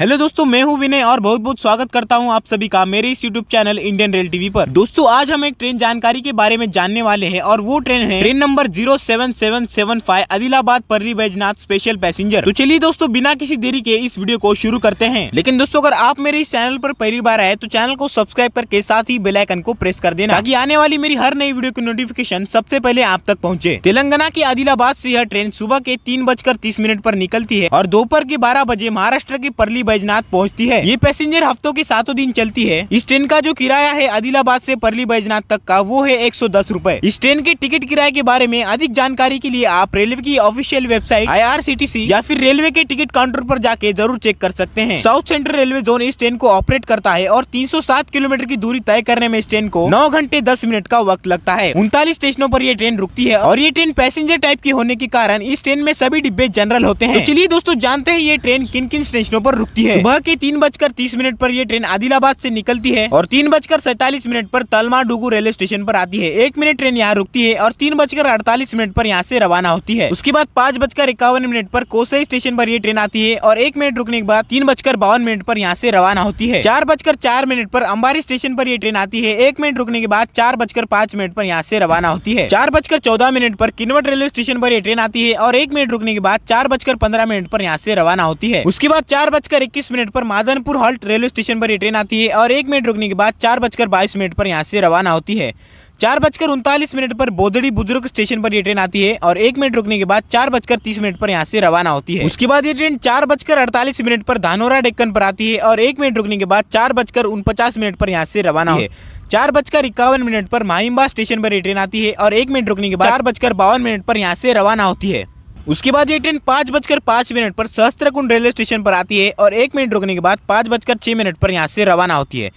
hello दोस्तों मैं हूं विनय और बहुत बहुत स्वागत करता हूं आप सभी का मेरे इस YouTube channel Indian rail TV पर दोस्तों आज हम एक ट्रेन जानकारी के बारे में जानने वाले हैं और वो ट्रेन है train number zero seven seven seven five Adilabad Parli Baijnath special passenger तो चलिए दोस्तों बिना किसी देरी के इस वीडियो को शुरू करते हैं लेकिन दोस्तों अगर आप मेरे इस चैनल पर पहली बार आए तो चैनल को सब्सक्राइब करके साथ ही बेलाइकन को प्रेस कर देना ताकि आने वाली मेरी हर नई वीडियो की नोटिफिकेशन सबसे पहले आप तक पहुँचे तेलंगाना के आदिलाबाद ऐसी यह ट्रेन सुबह के तीन बजकर तीस मिनट आरोप निकलती है और दोपहर के बारह बजे महाराष्ट्र के परली बैजनाथ पहुंचती है ये पैसेंजर हफ्तों के सातों दिन चलती है इस ट्रेन का जो किराया है आदिलाबाद से परली बैजनाथ तक का वो है एक सौ इस ट्रेन के टिकट किराए के बारे में अधिक जानकारी के लिए आप रेलवे की ऑफिशियल वेबसाइट आई या फिर रेलवे के टिकट काउंटर आरोप जाके जरूर चेक कर सकते हैं साउथ सेंट्रल रेलवे जोन इस ट्रेन को ऑपरेट करता है और तीन किलोमीटर की दूरी तय करने में इस ट्रेन को नौ घंटे दस मिनट का वक्त लगता है उनतालीस स्टेशनों आरोप यह ट्रेन रुकती है और ये ट्रेन पैसेंजर टाइप की होने के कारण इस ट्रेन में सभी डिब्बे जनरल होते हैं तो चलिए दोस्तों जानते हैं ये ट्रेन किन किन स्टेशनों पर रुकती सकती है सुबह के तीन बजकर तीस मिनट पर यह ट्रेन आदिलाबाद से निकलती है और तीन बजकर सैतालीस मिनट पर तलमा डुगू रेलवे स्टेशन पर आती है एक मिनट ट्रेन यहाँ रुकती है और तीन बजकर अड़तालीस मिनट पर यहाँ से रवाना होती है उसके बाद पाँच बजकर इक्यावन मिनट पर कोसई स्टेशन पर यह ट्रेन आती है और एक मिनट रुकने के बाद तीन बजकर बावन मिनट पर यहाँ से रवाना होती है चार बजकर चार मिनट पर अंबारी स्टेशन पर यह ट्रेन आती है एक मिनट रुकने के बाद चार बजकर पाँच मिनट पर यहाँ से रवाना होती है चार बजकर चौदह मिनट पर किनवट रेलवे स्टेशन पर यह ट्रेन आती है और एक मिनट रुकने के बाद चार बजकर पंद्रह मिनट पर यहाँ से रवाना होती है उसके बाद चार बजकर इक्कीस मिनट पर मादनपुर हॉल्ट रेलवे स्टेशन पर ये ट्रेन आती है और एक मिनट रुकने के बाद चार बजकर बाईस मिनट पर यहाँ से रवाना होती है चार बजकर उनतालीस मिनट पर बोदड़ी बुजुर्ग स्टेशन पर ये ट्रेन आती है और एक मिनट रुकने के बाद चार बजकर तीस मिनट पर यहाँ से रवाना होती है उसके बाद ये ट्रेन चार बजकर अड़तालीस मिनट पर धानोरा डेक्कन पर आती है और एक मिनट रुकने के बाद चार बजकर उनपचास मिनट पर यहाँ से रवाना है चार बजकर इक्यावन मिनट पर माहिम्बा स्टेशन पर ये ट्रेन आती है और एक मिनट रुकने के बाद चार बजकर बावन मिनट पर यहाँ से रवाना होती है उसके बाद ये ट्रेन पाँच बजकर पाँच मिनट पर सहस्त्रकुंड रेलवे स्टेशन पर आती है और एक मिनट रुकने के बाद पाँच बजकर छः मिनट पर यहाँ से रवाना होती है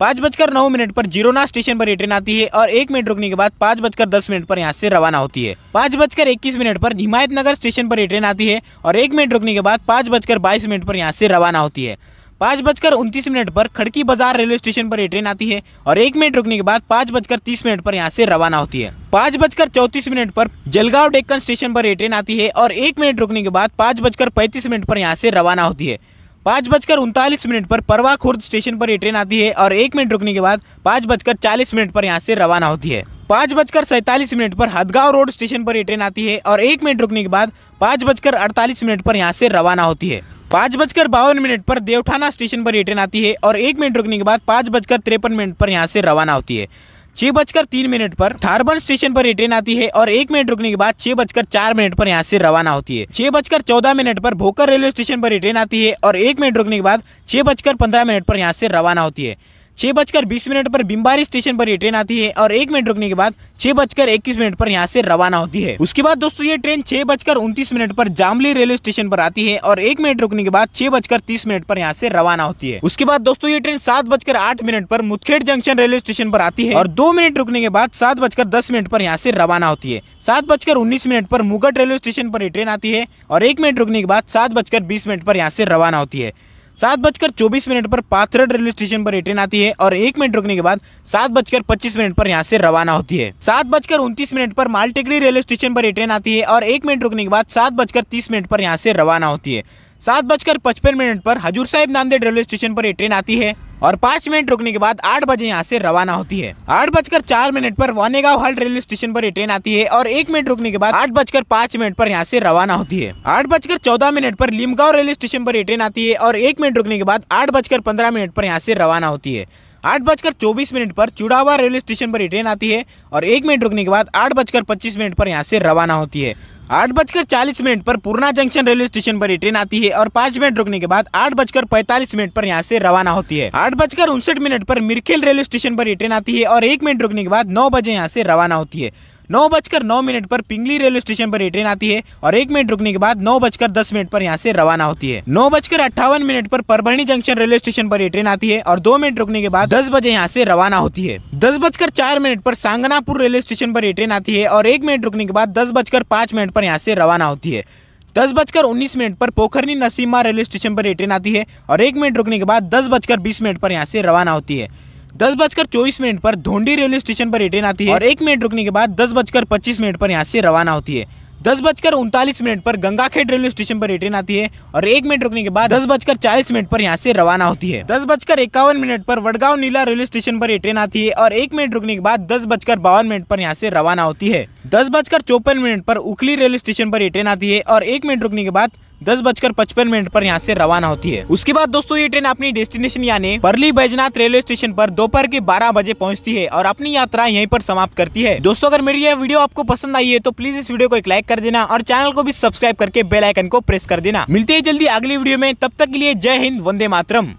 पाँच बजकर नौ मिनट पर जीरोना स्टेशन पर ये ट्रेन आती है और एक मिनट रुकने के बाद पाँच बजकर दस मिनट पर यहाँ से रवाना होती है पाँच बजकर इक्कीस मिनट पर हिमायत नगर स्टेशन पर ये ट्रेन आती है और एक मिनट रुकने के बाद पाँच बजकर बाईस मिनट पर यहाँ से रवाना होती है पाँच बजकर उनतीस मिनट पर खड़की बाजार रेलवे स्टेशन पर ये ट्रेन आती है और एक मिनट रुकने के बाद पाँच बजकर तीस मिनट पर यहाँ से रवाना होती है पाँच बजकर चौतीस मिनट पर जलगांव डेक्कन स्टेशन पर ये ट्रेन आती है और एक मिनट रुकने के बाद पाँच बजकर पैंतीस मिनट पर यहाँ से रवाना होती है पाँच बजकर उनतालीस मिनट पर परवा खुर्द स्टेशन पर ये ट्रेन आती है और एक मिनट रुकने के बाद पाँच बजकर चालीस मिनट पर यहाँ से रवाना होती है पाँच बजकर सैंतालीस मिनट पर हदगांव रोड स्टेशन पर ये ट्रेन आती है और एक मिनट रुकने के बाद पाँच बजकर अड़तालीस मिनट पर यहाँ से रवाना होती है पाँच बजकर बावन मिनट पर देवठाना स्टेशन पर ये ट्रेन आती है और एक मिनट रुकने के बाद पाँच बजकर तिरपन मिनट पर यहाँ से रवाना होती है छः बजकर तीन मिनट पर थारबन स्टेशन पर ये ट्रेन आती है और एक मिनट रुकने के बाद छः बजकर चार मिनट पर यहाँ से रवाना होती है छः बजकर चौदह मिनट पर भोकर रेलवे स्टेशन पर ये ट्रेन आती है और एक मिनट रुकने के बाद छः बजकर पंद्रह मिनट पर यहाँ से रवाना होती है छः बजकर बीस मिनट पर बिम्बारी स्टेशन पर ये ट्रेन आती है और एक मिनट रुकने के बाद छः बजकर इक्कीस मिनट पर यहाँ से रवाना होती है उसके बाद दोस्तों ये ट्रेन छः बजकर उनतीस मिनट पर जामली रेलवे स्टेशन पर आती है और एक मिनट रुकने के बाद छः बजकर तीस मिनट पर यहाँ से रवाना होती है उसके बाद दोस्तों ये ट्रेन सात बजकर आठ मिनट पर मुदखेड़ जंक्शन रेलवे स्टेशन पर आती है और दो मिनट रुकने के बाद सात बजकर दस मिनट पर यहाँ से रवाना होती है सात बजकर उन्नीस मिनट पर मुगट रेलवे स्टेशन पर ये ट्रेन आती है और एक मिनट रुकने के बाद सात बजकर बीस मिनट पर यहाँ से रवाना होती है सात बजकर चौबीस मिनट पर पाथरड रेलवे स्टेशन पर ट्रेन आती है और एक मिनट रुकने के बाद सात बजकर पच्चीस मिनट पर यहाँ से रवाना होती है सात बजकर उनतीस मिनट पर मालटेकड़ी रेलवे स्टेशन पर ट्रेन आती है और एक मिनट रुकने के बाद सात बजकर तीस मिनट पर यहाँ से रवाना होती है सात बजकर पचपन मिनट पर हजूर साहिब नांदेड़ रेलवे स्टेशन पर ये ट्रेन आती है और पांच मिनट रुकने के बाद आठ बजे यहाँ से रवाना होती है आठ बजकर चार मिनट पर वानेगांव हल्ट रेलवे स्टेशन पर ये ट्रेन आती है और एक मिनट रुकने के बाद आठ बजकर पांच मिनट पर यहाँ से रवाना होती है आठ बजकर चौदह मिनट पर लिमगांव रेलवे स्टेशन पर ये ट्रेन आती है और एक मिनट रुकने के बाद आठ बजकर पंद्रह मिनट पर यहाँ से रवाना होती है आठ बजकर चौबीस मिनट पर चुड़ावा रेलवे स्टेशन पर ये ट्रेन आती है और एक मिनट रुकने के बाद आठ बजकर पच्चीस मिनट पर यहाँ से रवाना होती है आठ बजकर चालीस मिनट पर पूर्णा जंक्शन रेलवे स्टेशन पर ट्रेन आती है और पांच मिनट रुकने के बाद आठ बजकर पैंतालीस मिनट पर यहाँ से रवाना होती है आठ बजकर उनसठ मिनट पर मिरखेल रेलवे स्टेशन पर ट्रेन आती है और एक मिनट रुकने के बाद नौ बजे यहाँ से रवाना होती है नौ बजकर नौ मिनट पर पिंगली रेलवे स्टेशन पर ये ट्रेन आती है और एक मिनट रुकने के बाद नौ बजकर दस मिनट पर यहाँ से रवाना होती है नौ बजकर अट्ठावन मिनट पर परभणी जंक्शन रेलवे स्टेशन पर ये ट्रेन आती है और दो मिनट रुकने के बाद दस बजे यहाँ से रवाना होती है दस बजकर चार मिनट पर सांगनापुर रेलवे स्टेशन पर ये ट्रेन आती है और एक मिनट रुकने के बाद दस बजकर पांच मिनट पर यहाँ से रवाना होती है दस बजकर उन्नीस मिनट पर पोखरनी नसीमा रेलवे स्टेशन पर ये ट्रेन आती है और एक मिनट रुकने के बाद दस बजकर बीस मिनट पर यहाँ से रवाना होती है दस बजकर चौबीस मिनट पर धोंडी रेलवे स्टेशन पर ट्रेन आती है और एक मिनट रुकने के बाद दस बजकर पच्चीस मिनट पर यहाँ से रवाना होती है दस बजकर उनतालीस मिनट पर गंगाखेड़ रेलवे स्टेशन पर ट्रेन आती है और एक मिनट रुकने के बाद दस बजकर चालीस मिनट पर यहाँ से रवाना होती है दस बजकर इक्यावन मिनट पर वडगांव नीला रेलवे स्टेशन पर ट्रेन आती है और एक मिनट रुकने के बाद दस बजकर बावन मिनट पर यहाँ से रवाना होती है दस बजकर चौपन मिनट पर उखली रेलवे स्टेशन पर ट्रेन आती है और एक मिनट रुकने के बाद दस बजकर पचपन मिनट पर यहाँ से रवाना होती है उसके बाद दोस्तों ये ट्रेन अपनी डेस्टिनेशन यानी परली बैजनाथ रेलवे स्टेशन पर दोपहर के बारह बजे पहुँचती है और अपनी यात्रा यहीं पर समाप्त करती है दोस्तों अगर मेरी यह वीडियो आपको पसंद आई है तो प्लीज इस वीडियो को एक लाइक कर देना और चैनल को भी सब्सक्राइब करके बेलाइकन को प्रेस कर देना मिलते हैं जल्दी अगली वीडियो में तब तक के लिए जय हिंद वंदे मातरम